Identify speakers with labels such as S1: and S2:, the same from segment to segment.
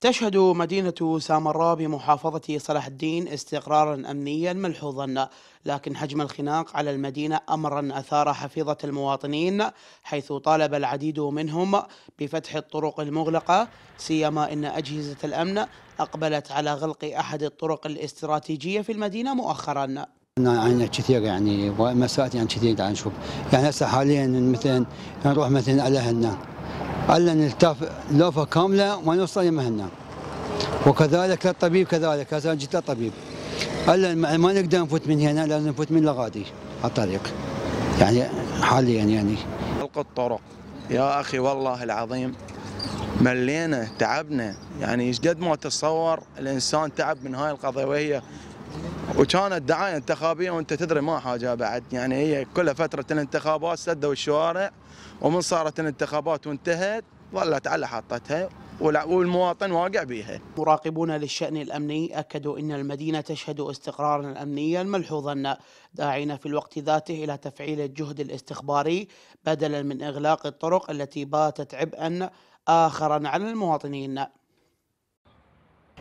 S1: تشهد مدينة سامراء بمحافظة صلاح الدين استقرارا أمنيا ملحوظا لكن حجم الخناق على المدينة أمرا أثار حفيظة المواطنين حيث طالب العديد منهم بفتح الطرق المغلقة سيما أن أجهزة الأمن أقبلت على غلق أحد الطرق الاستراتيجية في المدينة مؤخرا
S2: عن كثير يعني ومساءات يعني كثير نشوف يعني هسه حاليا مثلا نروح مثلا على هنا ألا نلتف لوفة كاملة نوصل لمهنا وكذلك للطبيب كذلك هسه جيت للطبيب ألا ما نقدر نفوت من هنا لازم نفوت من لغادي على الطريق يعني حاليا يعني
S3: حلق الطرق يا أخي والله العظيم ملينا تعبنا يعني ايش قد ما تتصور الانسان تعب من هاي القضيه وهي وكانت دعايه انتخابيه وانت تدري ما حاجه بعد يعني هي كلها فتره الانتخابات سدوا الشوارع ومن صارت الانتخابات وانتهت ظلت على حطتها والمواطن واقع بها
S1: مراقبون للشأن الأمني أكدوا أن المدينة تشهد استقرارا أمنيا ملحوظا داعين في الوقت ذاته إلى تفعيل الجهد الاستخباري بدلا من إغلاق الطرق التي باتت عبئا آخرا على المواطنين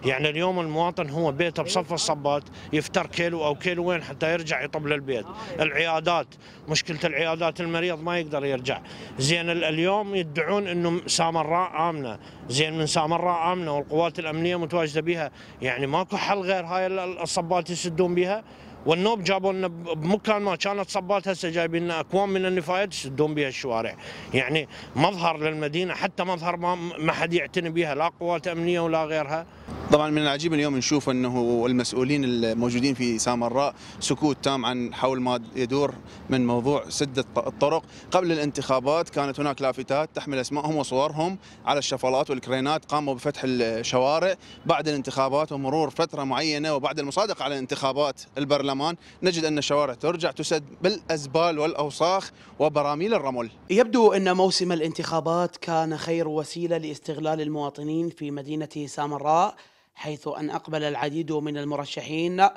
S4: يعني اليوم المواطن هو بيته إيه. بصف الصبات يفتر كيلو او كيلو وين حتى يرجع يطب للبيت آه. العيادات مشكله العيادات المريض ما يقدر يرجع زين اليوم يدعون انه سامراء امنه زين من سامراء امنه والقوات الامنيه متواجده بها يعني ماكو حل غير هاي الصبات يسدون بها والنوب جابوا لنا بمكان ما كانت صبات هسه جايبين لنا اكوام من النفايات يسدون بها الشوارع، يعني مظهر للمدينه حتى مظهر ما حد يعتني بها لا قوات امنيه ولا غيرها.
S5: طبعا من العجيب اليوم نشوف انه المسؤولين الموجودين في سامراء سكوت تام عن حول ما يدور من موضوع سده الطرق، قبل الانتخابات كانت هناك لافتات تحمل اسمائهم وصورهم على الشفلات والكرينات قاموا بفتح الشوارع، بعد الانتخابات ومرور فتره معينه وبعد المصادقه على انتخابات البرلمان نجد ان الشوارع ترجع تسد بالازبال والاوساخ وبراميل الرمل.
S1: يبدو ان موسم الانتخابات كان خير وسيله لاستغلال المواطنين في مدينه سامراء حيث أن أقبل العديد من المرشحين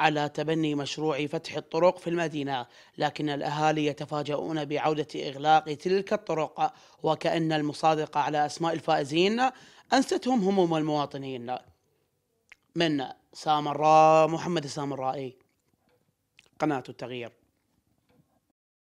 S1: على تبني مشروع فتح الطرق في المدينة لكن الأهالي يتفاجؤون بعودة إغلاق تلك الطرق وكأن المصادقة على أسماء الفائزين أنستهم هموم المواطنين من سامراء محمد سامرائي قناة التغيير